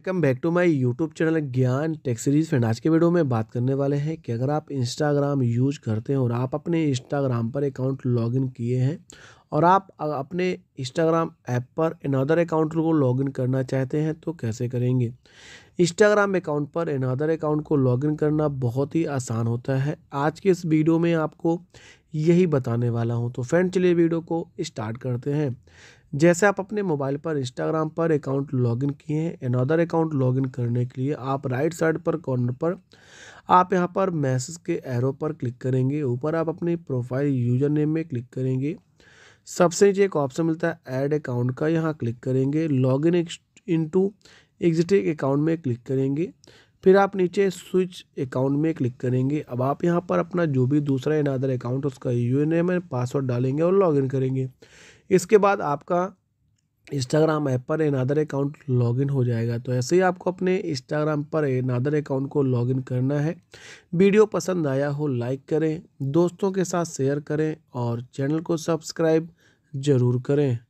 welcome back to my YouTube channel Gyan tech series friend आज के video में बात करने वाले हैं कि अगर आप इंस्टाग्राम यूज करते हैं और आप अपने इंस्टाग्राम पर अकाउंट लॉगिन किए हैं और आप अपने इंस्टाग्राम ऐप पर अनदर अकाउंट को लॉगिन करना चाहते हैं तो कैसे करेंगे इंस्टाग्राम अकाउंट पर अनदर अकाउंट को लॉगिन करना बहुत ही आसान होता है आज के इस वीडियो में आपको यही बताने वाला हूँ तो फ्रेंड चलिए वीडियो को स्टार्ट करते हैं जैसे आप अपने मोबाइल पर इंस्टाग्राम पर अकाउंट लॉगिन किए हैं एनदर अकाउंट लॉगिन करने के लिए आप राइट साइड पर कॉर्नर पर आप यहाँ पर मैसेज के एरो पर क्लिक करेंगे ऊपर आप अपनी प्रोफाइल यूजर नेम में क्लिक करेंगे सबसे नीचे एक ऑप्शन मिलता है ऐड अकाउंट का यहाँ क्लिक करेंगे log in to existing account में क्लिक करेंगे फिर आप नीचे स्विच अकाउंट में क्लिक करेंगे अब आप यहाँ पर अपना जो भी दूसरा इन अदर अकाउंट उसका यू एन एम पासवर्ड डालेंगे और लॉगिन करेंगे इसके बाद आपका इंस्टाग्राम ऐप पर इन अदर अकाउंट लॉगिन हो जाएगा तो ऐसे ही आपको अपने इंस्टाग्राम पर इन अदर अकाउंट को लॉगिन करना है वीडियो पसंद आया हो लाइक करें दोस्तों के साथ शेयर करें और चैनल को सब्सक्राइब ज़रूर करें